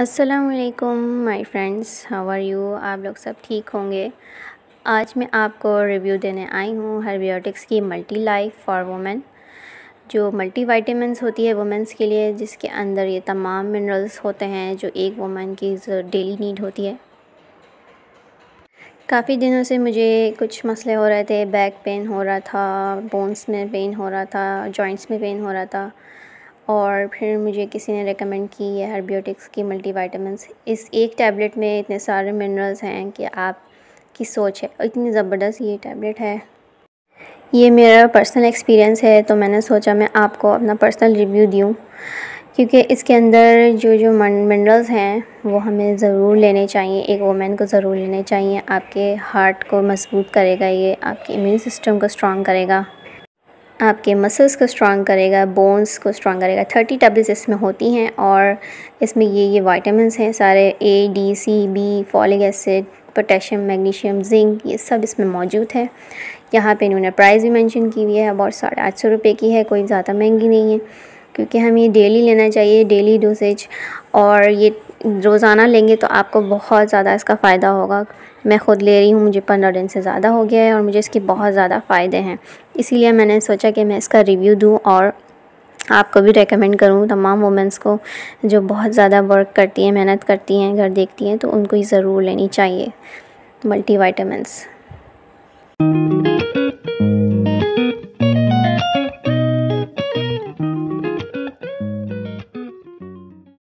असलकुम my friends how are you आप लोग सब ठीक होंगे आज मैं आपको रिव्यू देने आई हूँ हर्बियोटिक्स की मल्टी लाइफ फॉर वुमेन जो मल्टी वाइटामस होती है वुमेंस के लिए जिसके अंदर ये तमाम मिनरल्स होते हैं जो एक वुमेन की डेली नीड होती है काफ़ी दिनों से मुझे कुछ मसले हो रहे थे बैक पेन हो रहा था बोन्स में पेन हो रहा था जॉइंट्स में पेन हो रहा था और फिर मुझे किसी ने रेकमेंड की है हर्बियोटिक्स की मल्टी इस एक टैबलेट में इतने सारे मिनरल्स हैं कि आप की सोच है इतनी ज़बरदस्त ये टैबलेट है ये मेरा पर्सनल एक्सपीरियंस है तो मैंने सोचा मैं आपको अपना पर्सनल रिव्यू दूँ क्योंकि इसके अंदर जो जो मिनरल्स हैं वो हमें ज़रूर लेने चाहिए एक वोमेन को ज़रूर लेने चाहिए आपके हार्ट को मजबूत करेगा ये आपके इम्यून सिस्टम को स्ट्रॉन्ग करेगा आपके मसल्स को स्ट्रांग करेगा बोन्स को स्ट्रॉन्ग करेगा थर्टी टेबलेट्स इसमें होती हैं और इसमें ये ये वाइटामस हैं सारे A D C B folic acid potassium magnesium zinc ये सब इसमें मौजूद है यहाँ पे इन्होंने प्राइस भी मेंशन की हुई है अबाउट साढ़े आठ सौ रुपये की है कोई ज़्यादा महंगी नहीं है क्योंकि हमें डेली लेना चाहिए डेली डोसेज और ये रोज़ाना लेंगे तो आपको बहुत ज़्यादा इसका फ़ायदा होगा मैं ख़ुद ले रही हूँ मुझे पंद्रह दिन से ज़्यादा हो गया है और मुझे इसके बहुत ज़्यादा फ़ायदे हैं इसीलिए मैंने सोचा कि मैं इसका रिव्यू दूँ और आपको भी रेकमेंड करूँ तमाम वुमेंस को जो बहुत ज़्यादा वर्क करती हैं मेहनत करती हैं घर देखती हैं तो उनको ही ज़रूर लेनी चाहिए मल्टी वाइटामस